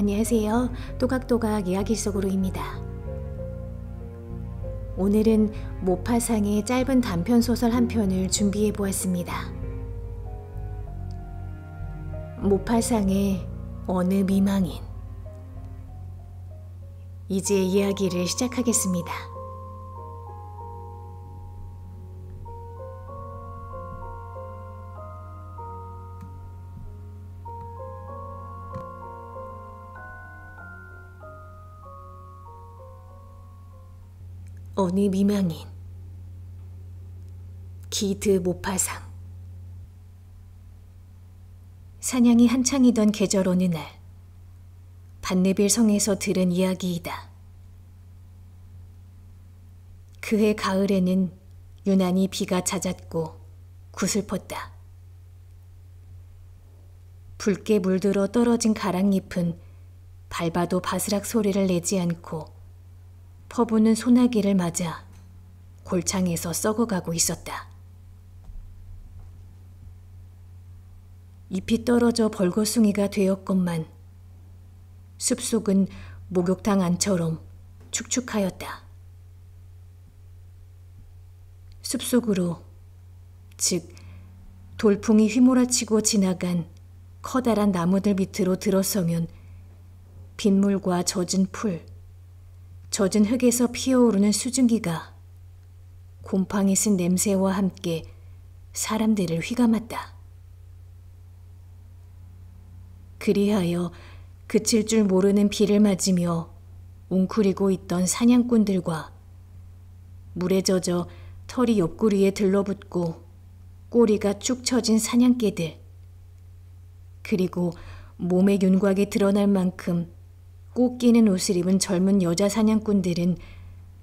안녕하세요. 또각또각 이야기 속으로입니다. 오늘은 모파상의 짧은 단편 소설 한 편을 준비해 보았습니다. 모파상의 어느 미망인 이제 이야기를 시작하겠습니다. 어느 미망인 기드 모파상 사냥이 한창이던 계절 어느 날 반네빌 성에서 들은 이야기이다. 그해 가을에는 유난히 비가 잦았고 구슬펐다. 붉게 물들어 떨어진 가랑잎은 밟아도 바스락 소리를 내지 않고 퍼부는 소나기를 맞아 골창에서 썩어가고 있었다. 잎이 떨어져 벌거숭이가 되었건만 숲속은 목욕탕 안처럼 축축하였다. 숲속으로 즉 돌풍이 휘몰아치고 지나간 커다란 나무들 밑으로 들어서면 빗물과 젖은 풀, 젖은 흙에서 피어오르는 수증기가 곰팡이 쓴 냄새와 함께 사람들을 휘감았다. 그리하여 그칠 줄 모르는 비를 맞으며 웅크리고 있던 사냥꾼들과 물에 젖어 털이 옆구리에 들러붙고 꼬리가 축 처진 사냥개들 그리고 몸의 윤곽이 드러날 만큼 꼭 끼는 옷을 입은 젊은 여자 사냥꾼들은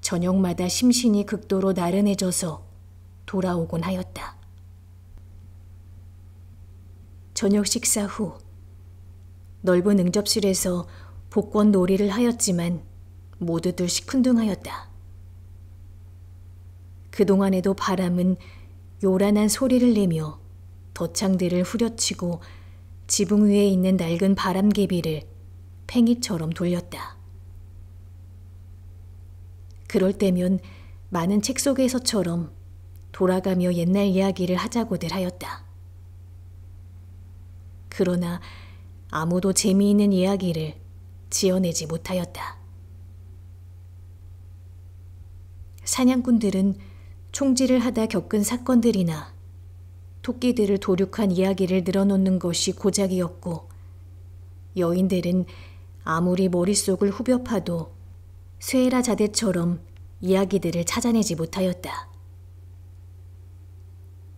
저녁마다 심신이 극도로 나른해져서 돌아오곤 하였다. 저녁 식사 후 넓은 응접실에서 복권 놀이를 하였지만 모두들 시큰둥하였다. 그동안에도 바람은 요란한 소리를 내며 덧창대를 후려치고 지붕 위에 있는 낡은 바람개비를 팽이처럼 돌렸다. 그럴 때면 많은 책 속에서처럼 돌아가며 옛날 이야기를 하자고들 하였다. 그러나 아무도 재미있는 이야기를 지어내지 못하였다. 사냥꾼들은 총질을 하다 겪은 사건들이나 토끼들을 도륙한 이야기를 늘어놓는 것이 고작이었고 여인들은 아무리 머릿속을 후벼 파도 쇠라 자대처럼 이야기들을 찾아내지 못하였다.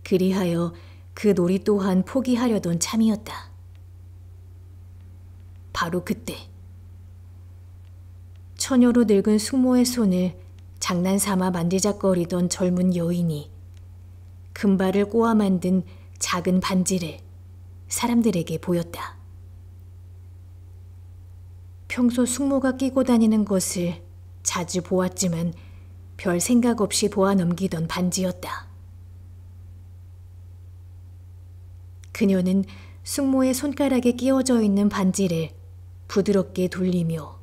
그리하여 그 놀이 또한 포기하려던 참이었다. 바로 그때 처녀로 늙은 숙모의 손을 장난삼아 만지작거리던 젊은 여인이 금발을 꼬아 만든 작은 반지를 사람들에게 보였다. 평소 숙모가 끼고 다니는 것을 자주 보았지만 별 생각 없이 보아 넘기던 반지였다. 그녀는 숙모의 손가락에 끼워져 있는 반지를 부드럽게 돌리며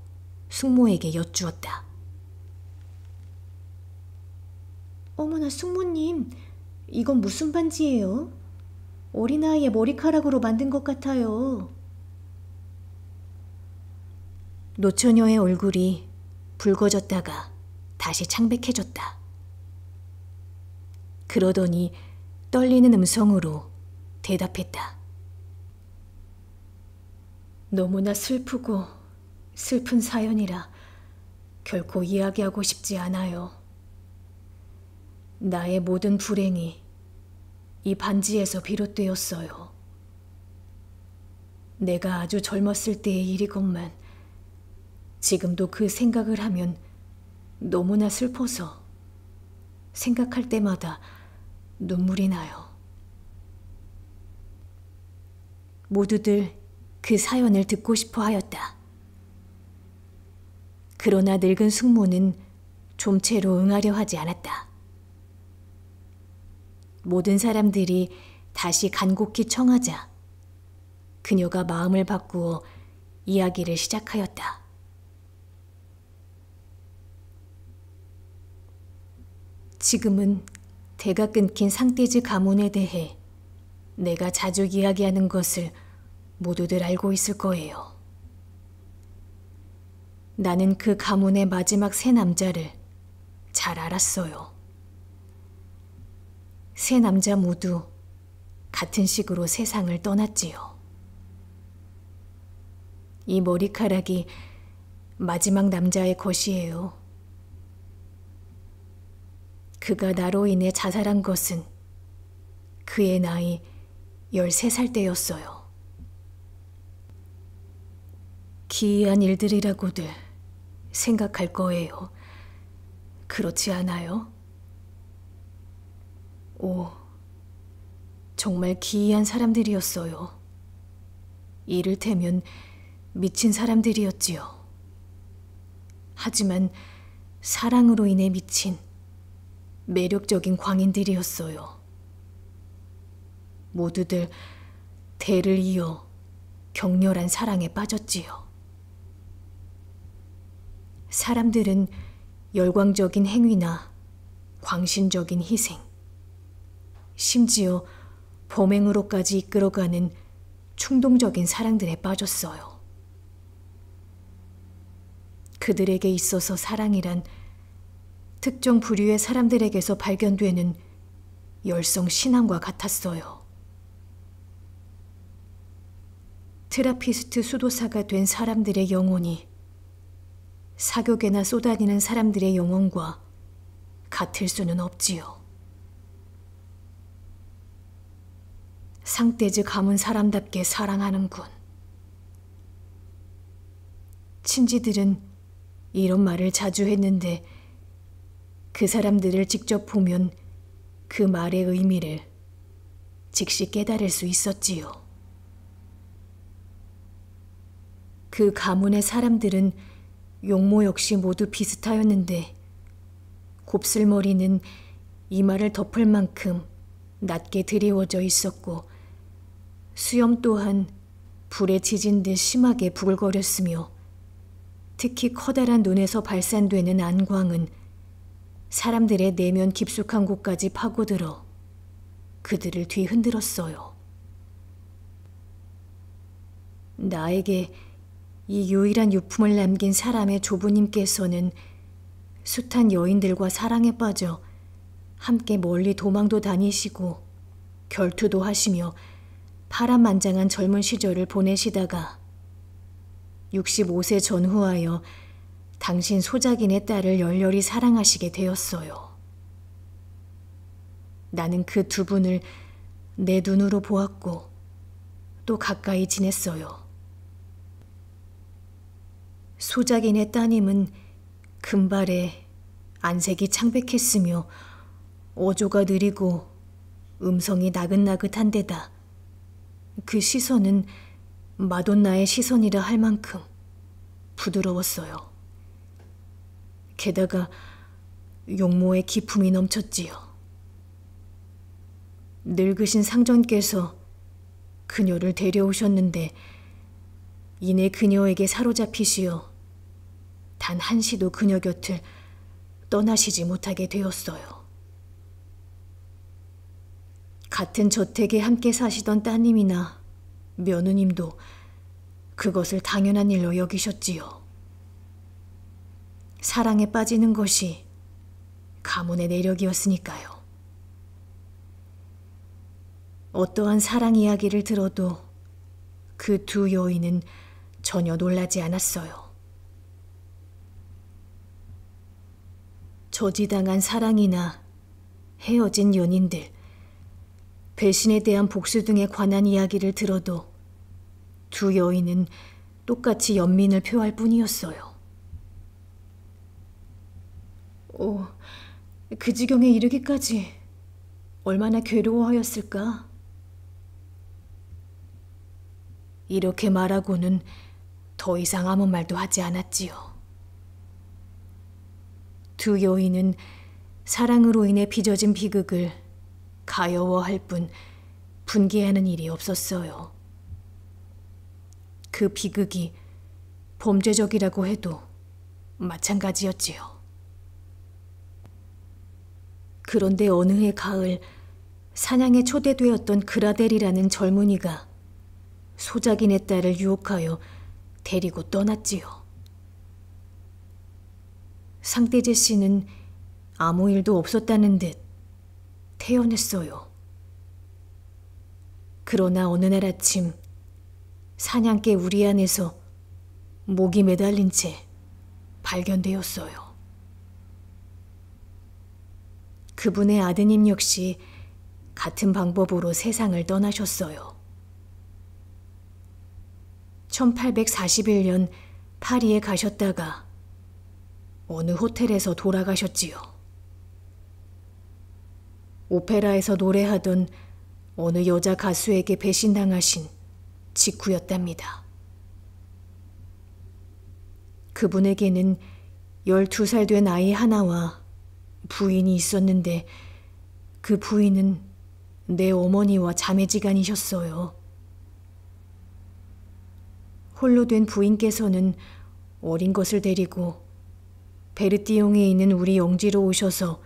숙모에게 여쭈었다. 어머나 숙모님, 이건 무슨 반지예요? 어린아이의 머리카락으로 만든 것 같아요. 노처녀의 얼굴이 붉어졌다가 다시 창백해졌다. 그러더니 떨리는 음성으로 대답했다. 너무나 슬프고 슬픈 사연이라 결코 이야기하고 싶지 않아요. 나의 모든 불행이 이 반지에서 비롯되었어요. 내가 아주 젊었을 때의 일이건만 지금도 그 생각을 하면 너무나 슬퍼서 생각할 때마다 눈물이 나요. 모두들 그 사연을 듣고 싶어 하였다. 그러나 늙은 숙모는 좀채로 응하려 하지 않았다. 모든 사람들이 다시 간곡히 청하자 그녀가 마음을 바꾸어 이야기를 시작하였다. 지금은 대가 끊긴 상태지 가문에 대해 내가 자주 이야기하는 것을 모두들 알고 있을 거예요. 나는 그 가문의 마지막 세 남자를 잘 알았어요. 세 남자 모두 같은 식으로 세상을 떠났지요. 이 머리카락이 마지막 남자의 것이에요. 그가 나로 인해 자살한 것은 그의 나이 13살 때였어요. 기이한 일들이라고들 생각할 거예요. 그렇지 않아요? 오, 정말 기이한 사람들이었어요. 이를테면 미친 사람들이었지요. 하지만 사랑으로 인해 미친 매력적인 광인들이었어요. 모두들 대를 이어 격렬한 사랑에 빠졌지요. 사람들은 열광적인 행위나 광신적인 희생, 심지어 범행으로까지 이끌어가는 충동적인 사랑들에 빠졌어요. 그들에게 있어서 사랑이란 특정 부류의 사람들에게서 발견되는 열성 신앙과 같았어요. 트라피스트 수도사가 된 사람들의 영혼이 사교계나 쏟아지는 사람들의 영혼과 같을 수는 없지요. 상대즈 감은 사람답게 사랑하는군. 친지들은 이런 말을 자주 했는데 그 사람들을 직접 보면 그 말의 의미를 즉시 깨달을 수 있었지요. 그 가문의 사람들은 용모 역시 모두 비슷하였는데 곱슬머리는 이마를 덮을 만큼 낮게 드리워져 있었고 수염 또한 불에 지진 듯 심하게 부글거렸으며 특히 커다란 눈에서 발산되는 안광은 사람들의 내면 깊숙한 곳까지 파고들어 그들을 뒤흔들었어요. 나에게 이 유일한 유품을 남긴 사람의 조부님께서는 숱한 여인들과 사랑에 빠져 함께 멀리 도망도 다니시고 결투도 하시며 파란만장한 젊은 시절을 보내시다가 65세 전후하여 당신 소작인의 딸을 열렬히 사랑하시게 되었어요. 나는 그 두 분을 내 눈으로 보았고 또 가까이 지냈어요. 소작인의 따님은 금발에 안색이 창백했으며 어조가 느리고 음성이 나긋나긋한 데다 그 시선은 마돈나의 시선이라 할 만큼 부드러웠어요. 게다가 용모에 기품이 넘쳤지요. 늙으신 상전께서 그녀를 데려오셨는데 이내 그녀에게 사로잡히시어 단 한시도 그녀 곁을 떠나시지 못하게 되었어요. 같은 저택에 함께 사시던 따님이나 며느님도 그것을 당연한 일로 여기셨지요. 사랑에 빠지는 것이 가문의 내력이었으니까요. 어떠한 사랑 이야기를 들어도 그 두 여인은 전혀 놀라지 않았어요. 저지당한 사랑이나 헤어진 연인들, 배신에 대한 복수 등에 관한 이야기를 들어도 두 여인은 똑같이 연민을 표할 뿐이었어요. 오, 그 지경에 이르기까지 얼마나 괴로워하였을까? 이렇게 말하고는 더 이상 아무 말도 하지 않았지요. 두 여인은 사랑으로 인해 빚어진 비극을 가여워할 뿐 분개하는 일이 없었어요. 그 비극이 범죄적이라고 해도 마찬가지였지요. 그런데 어느 해 가을 사냥에 초대되었던 그라델이라는 젊은이가 소작인의 딸을 유혹하여 데리고 떠났지요. 상대재 씨는 아무 일도 없었다는 듯 태연했어요. 그러나 어느 날 아침 사냥개 우리 안에서 목이 매달린 채 발견되었어요. 그분의 아드님 역시 같은 방법으로 세상을 떠나셨어요. 1841년 파리에 가셨다가 어느 호텔에서 돌아가셨지요. 오페라에서 노래하던 어느 여자 가수에게 배신당하신 직후였답니다. 그분에게는 12살 된 아이 하나와 부인이 있었는데 그 부인은 내 어머니와 자매지간이셨어요. 홀로 된 부인께서는 어린 것을 데리고 베르띠용에 있는 우리 영지로 오셔서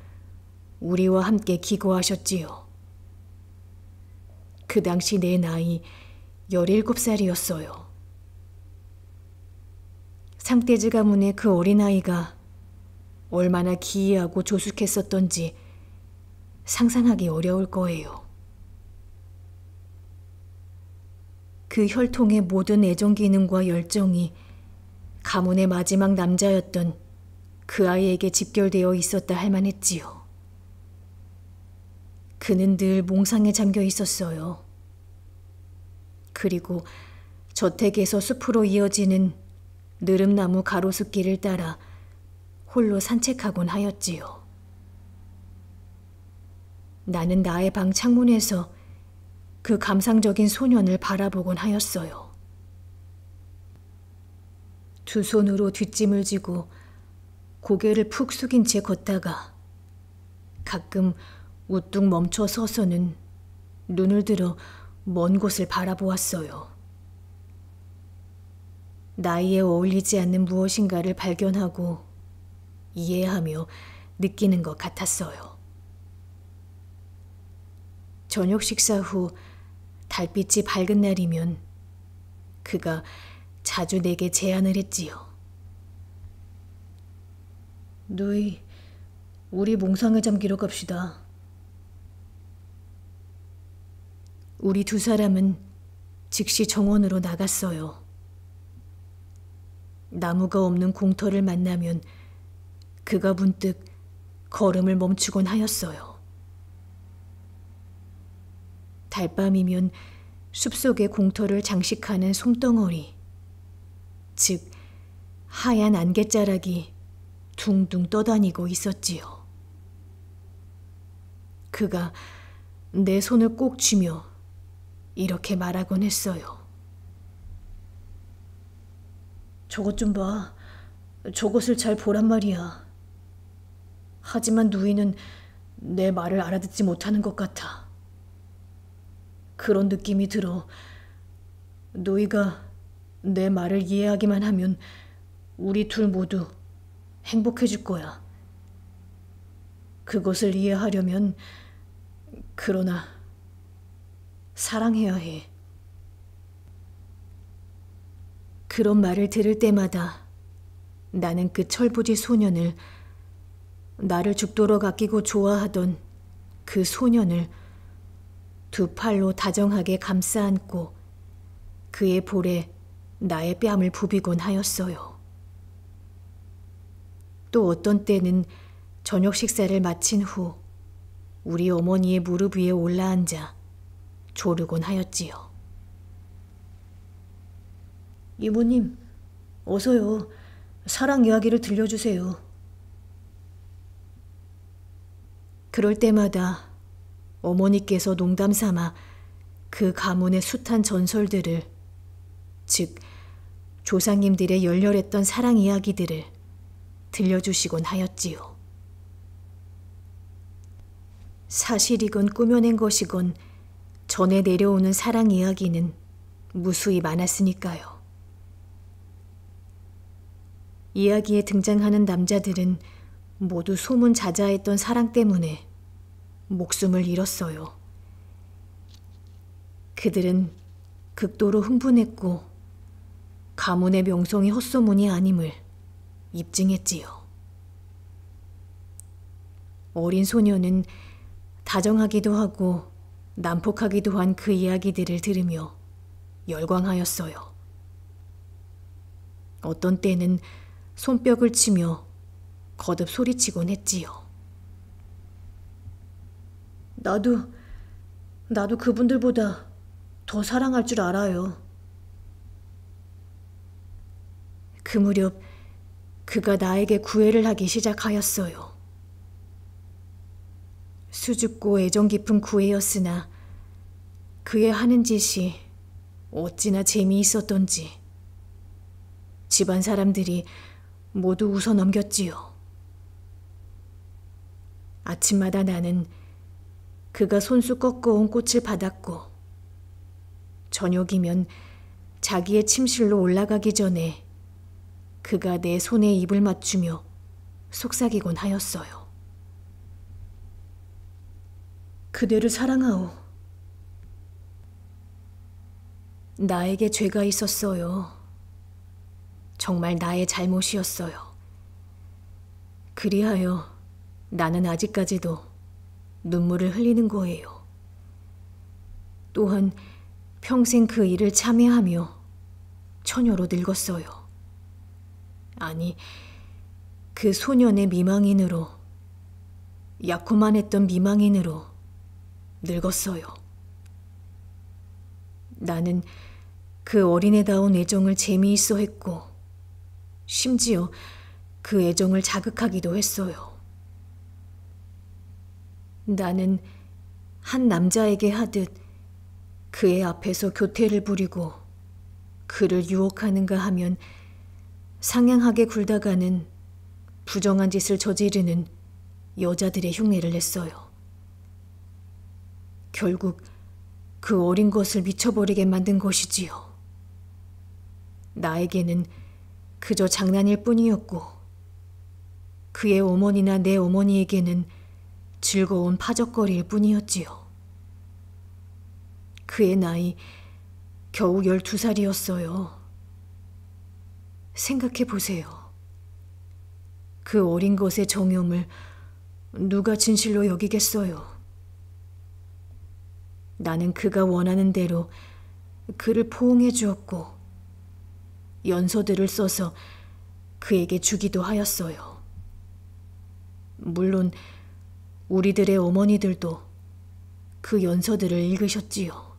우리와 함께 기거하셨지요. 그 당시 내 나이 17살이었어요. 상태지 가문의 그 어린아이가 얼마나 기이하고 조숙했었던지 상상하기 어려울 거예요. 그 혈통의 모든 애정 기능과 열정이 가문의 마지막 남자였던 그 아이에게 집결되어 있었다 할 만했지요. 그는 늘 몽상에 잠겨 있었어요. 그리고 저택에서 숲으로 이어지는 느릅나무 가로수길을 따라 홀로 산책하곤 하였지요. 나는 나의 방 창문에서 그 감상적인 소년을 바라보곤 하였어요. 두 손으로 뒷짐을 지고 고개를 푹 숙인 채 걷다가 가끔 우뚝 멈춰 서서는 눈을 들어 먼 곳을 바라보았어요. 나이에 어울리지 않는 무엇인가를 발견하고 이해하며 느끼는 것 같았어요. 저녁 식사 후 달빛이 밝은 날이면 그가 자주 내게 제안을 했지요. 누이, 우리 몽상을 잠기러 갑시다. 우리 두 사람은 즉시 정원으로 나갔어요. 나무가 없는 공터를 만나면 그가 문득 걸음을 멈추곤 하였어요. 달밤이면 숲속의 공터를 장식하는 솜덩어리, 즉 하얀 안개자락이 둥둥 떠다니고 있었지요. 그가 내 손을 꼭 쥐며 이렇게 말하곤 했어요. 저것 좀 봐. 저것을 잘 보란 말이야. 하지만 누이는 내 말을 알아듣지 못하는 것 같아. 그런 느낌이 들어. 누이가 내 말을 이해하기만 하면 우리 둘 모두 행복해질 거야. 그것을 이해하려면, 그러나, 사랑해야 해. 그런 말을 들을 때마다 나는 그 철부지 소년을 나를 죽도록 아끼고 좋아하던 그 소년을 두 팔로 다정하게 감싸 안고 그의 볼에 나의 뺨을 부비곤 하였어요. 또 어떤 때는 저녁 식사를 마친 후 우리 어머니의 무릎 위에 올라앉아 조르곤 하였지요. 이모님, 어서요. 사랑 이야기를 들려주세요. 그럴 때마다 어머니께서 농담 삼아 그 가문의 숱한 전설들을, 즉, 조상님들의 열렬했던 사랑 이야기들을 들려주시곤 하였지요. 사실이건 꾸며낸 것이건 전에 내려오는 사랑 이야기는 무수히 많았으니까요. 이야기에 등장하는 남자들은 모두 소문 자자했던 사랑 때문에 목숨을 잃었어요. 그들은 극도로 흥분했고 가문의 명성이 헛소문이 아님을 입증했지요. 어린 소녀는 다정하기도 하고 난폭하기도 한 그 이야기들을 들으며 열광하였어요. 어떤 때는 손뼉을 치며 거듭 소리치곤 했지요. 나도, 나도 그분들보다 더 사랑할 줄 알아요. 그 무렵 그가 나에게 구애를 하기 시작하였어요. 수줍고 애정 깊은 구애였으나 그의 하는 짓이 어찌나 재미있었던지 집안 사람들이 모두 웃어 넘겼지요. 아침마다 나는 그가 손수 꺾어온 꽃을 받았고, 저녁이면 자기의 침실로 올라가기 전에 그가 내 손에 입을 맞추며 속삭이곤 하였어요. 그대를 사랑하오. 나에게 죄가 있었어요. 정말 나의 잘못이었어요. 그리하여 나는 아직까지도 눈물을 흘리는 거예요. 또한 평생 그 일을 참회하며 처녀로 늙었어요. 아니, 그 소년의 미망인으로, 약혼만 했던 미망인으로 늙었어요. 나는 그 어린애다운 애정을 재미있어 했고, 심지어 그 애정을 자극하기도 했어요. 나는 한 남자에게 하듯 그의 앞에서 교태를 부리고 그를 유혹하는가 하면 상냥하게 굴다가는 부정한 짓을 저지르는 여자들의 흉내를 냈어요. 결국 그 어린 것을 미쳐버리게 만든 것이지요. 나에게는 그저 장난일 뿐이었고, 그의 어머니나 내 어머니에게는 즐거운 파적거리일 뿐이었지요. 그의 나이 겨우 12살이었어요. 생각해 보세요. 그 어린 것의 정염을 누가 진실로 여기겠어요. 나는 그가 원하는 대로 그를 포옹해 주었고, 연서들을 써서 그에게 주기도 하였어요. 물론, 우리들의 어머니들도 그 연서들을 읽으셨지요.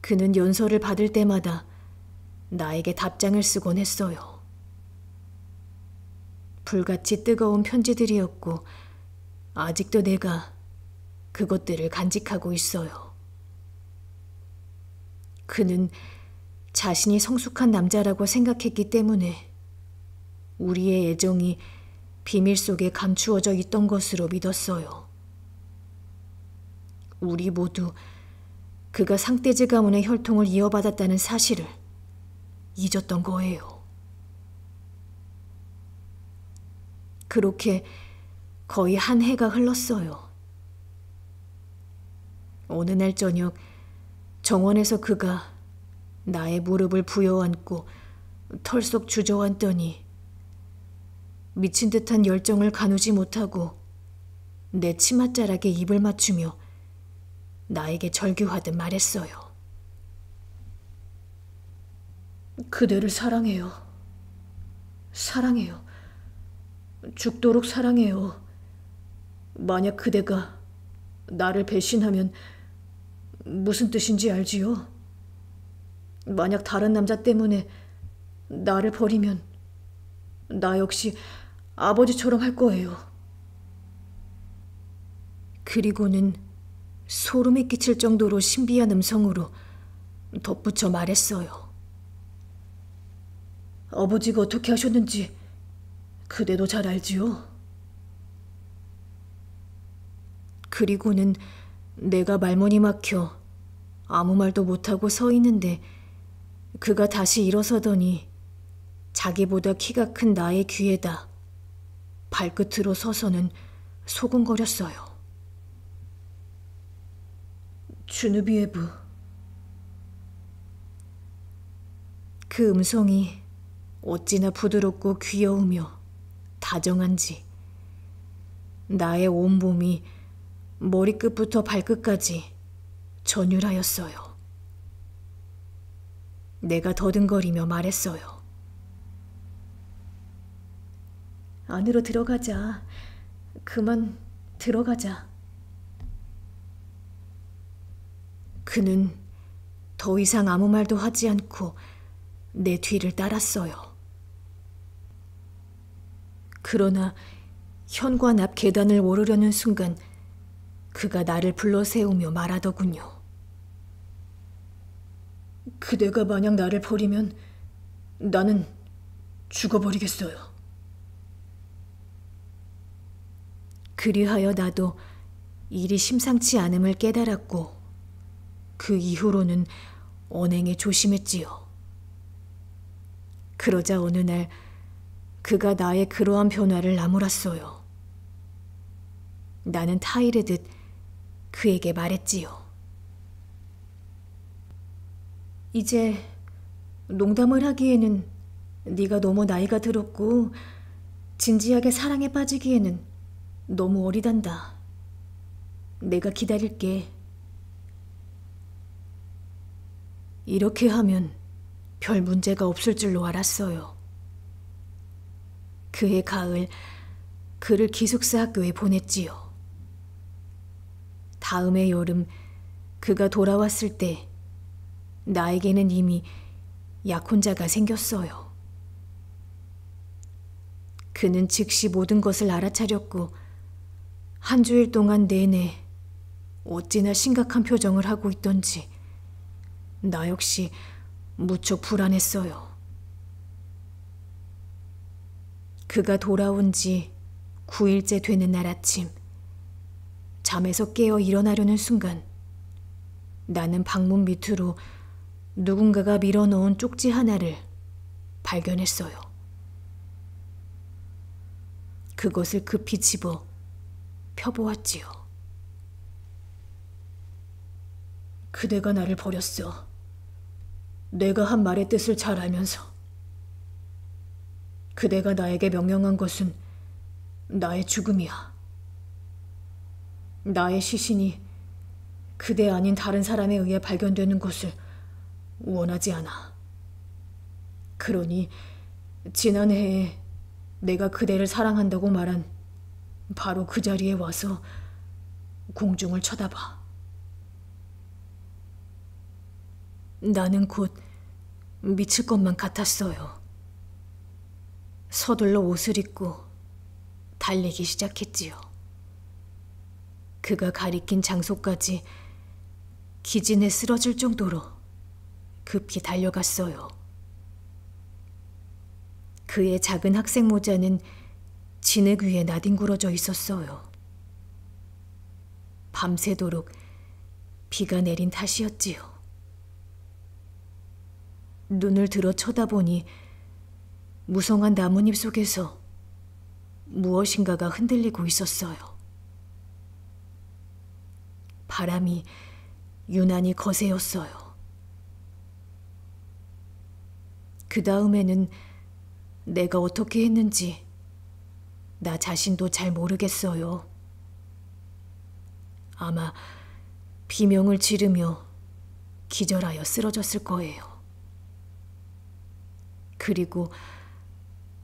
그는 연서를 받을 때마다 나에게 답장을 쓰곤 했어요. 불같이 뜨거운 편지들이었고, 아직도 내가 그것들을 간직하고 있어요. 그는 자신이 성숙한 남자라고 생각했기 때문에 우리의 애정이 비밀 속에 감추어져 있던 것으로 믿었어요. 우리 모두 그가 상대지 가문의 혈통을 이어받았다는 사실을 잊었던 거예요. 그렇게 거의 한 해가 흘렀어요. 어느 날 저녁 정원에서 그가 나의 무릎을 부여안고 털썩 주저앉더니 미친 듯한 열정을 가누지 못하고 내 치맛자락에 입을 맞추며 나에게 절규하듯 말했어요. 그대를 사랑해요. 사랑해요. 죽도록 사랑해요. 만약 그대가 나를 배신하면 무슨 뜻인지 알지요? 만약 다른 남자 때문에 나를 버리면 나 역시 아버지처럼 할 거예요. 그리고는 소름이 끼칠 정도로 신비한 음성으로 덧붙여 말했어요. 아버지가 어떻게 하셨는지 그대도 잘 알지요? 그리고는 내가 말문이 막혀 아무 말도 못하고 서 있는데 그가 다시 일어서더니 자기보다 키가 큰 나의 귀에다 발끝으로 서서는 소근거렸어요 주누비에브. 그 음성이 어찌나 부드럽고 귀여우며 다정한지 나의 온몸이 머리끝부터 발끝까지 전율하였어요. 내가 더듬거리며 말했어요. 안으로 들어가자. 그만 들어가자. 그는 더 이상 아무 말도 하지 않고 내 뒤를 따랐어요. 그러나 현관 앞 계단을 오르려는 순간 그가 나를 불러 세우며 말하더군요. 그대가 만약 나를 버리면 나는 죽어버리겠어요. 그리하여 나도 일이 심상치 않음을 깨달았고 그 이후로는 언행에 조심했지요. 그러자 어느 날 그가 나의 그러한 변화를 나무랐어요. 나는 타일의 듯 그에게 말했지요. 이제 농담을 하기에는 네가 너무 나이가 들었고 진지하게 사랑에 빠지기에는 너무 어리단다. 내가 기다릴게. 이렇게 하면 별 문제가 없을 줄로 알았어요. 그해 가을 그를 기숙사 학교에 보냈지요. 다음해 여름 그가 돌아왔을 때 나에게는 이미 약혼자가 생겼어요. 그는 즉시 모든 것을 알아차렸고 한 주일 동안 내내 어찌나 심각한 표정을 하고 있던지 나 역시 무척 불안했어요. 그가 돌아온 지 9일째 되는 날 아침, 잠에서 깨어 일어나려는 순간, 나는 방문 밑으로 누군가가 밀어놓은 쪽지 하나를 발견했어요. 그것을 급히 집어 펴보았지요. 그대가 나를 버렸어. 내가 한 말의 뜻을 잘 알면서. 그대가 나에게 명령한 것은 나의 죽음이야. 나의 시신이 그대 아닌 다른 사람에 의해 발견되는 것을 원하지 않아. 그러니 지난해에 내가 그대를 사랑한다고 말한 바로 그 자리에 와서 공중을 쳐다봐. 나는 곧 미칠 것만 같았어요. 서둘러 옷을 입고 달리기 시작했지요. 그가 가리킨 장소까지 기진에 쓰러질 정도로 급히 달려갔어요. 그의 작은 학생 모자는 진흙 위에 나뒹굴어져 있었어요. 밤새도록 비가 내린 탓이었지요. 눈을 들어 쳐다보니 무성한 나뭇잎 속에서 무엇인가가 흔들리고 있었어요. 바람이 유난히 거세였어요. 그 다음에는 내가 어떻게 했는지 나 자신도 잘 모르겠어요. 아마 비명을 지르며 기절하여 쓰러졌을 거예요. 그리고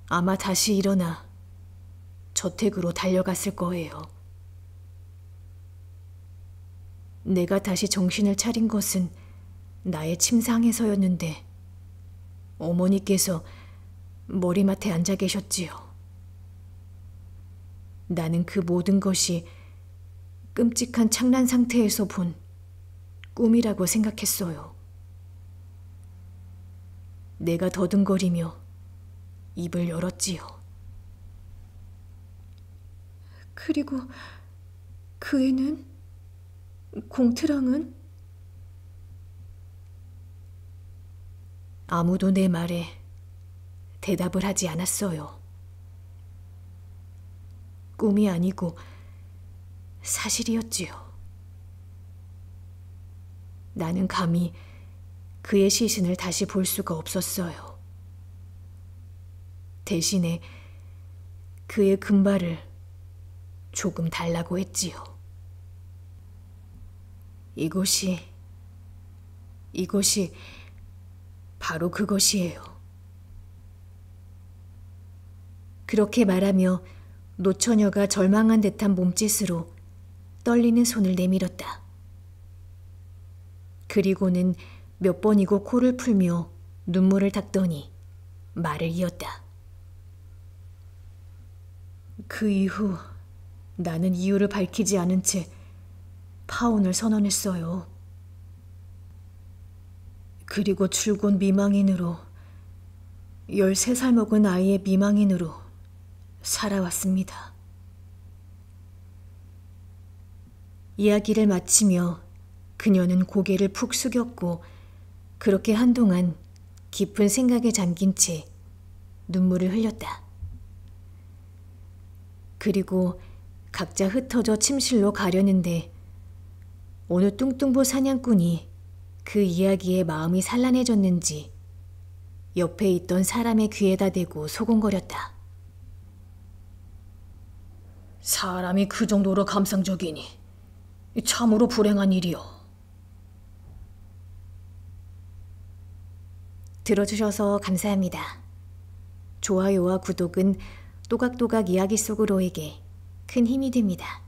아마 다시 일어나 저택으로 달려갔을 거예요. 내가 다시 정신을 차린 것은 나의 침상에서였는데 어머니께서 머리맡에 앉아 계셨지요. 나는 그 모든 것이 끔찍한 창란 상태에서 본 꿈이라고 생각했어요. 내가 더듬거리며 입을 열었지요. 그리고 그 애는? 공트랑은? 아무도 내 말에 대답을 하지 않았어요. 꿈이 아니고 사실이었지요. 나는 감히 그의 시신을 다시 볼 수가 없었어요. 대신에 그의 금발을 조금 달라고 했지요. 이곳이, 이곳이 바로 그것이에요. 그렇게 말하며 노처녀가 절망한 듯한 몸짓으로 떨리는 손을 내밀었다. 그리고는 몇 번이고 코를 풀며 눈물을 닦더니 말을 이었다. 그 이후 나는 이유를 밝히지 않은 채 파혼을 선언했어요. 그리고 출군 미망인으로 13살 먹은 아이의 미망인으로 살아왔습니다. 이야기를 마치며 그녀는 고개를 푹 숙였고 그렇게 한동안 깊은 생각에 잠긴 채 눈물을 흘렸다. 그리고 각자 흩어져 침실로 가려는데 어느 뚱뚱보 사냥꾼이 그 이야기에 마음이 산란해졌는지 옆에 있던 사람의 귀에다 대고 소곤거렸다. 사람이 그 정도로 감상적이니 참으로 불행한 일이요. 들어주셔서 감사합니다. 좋아요와 구독은 또각또각 이야기 속으로에게 큰 힘이 됩니다.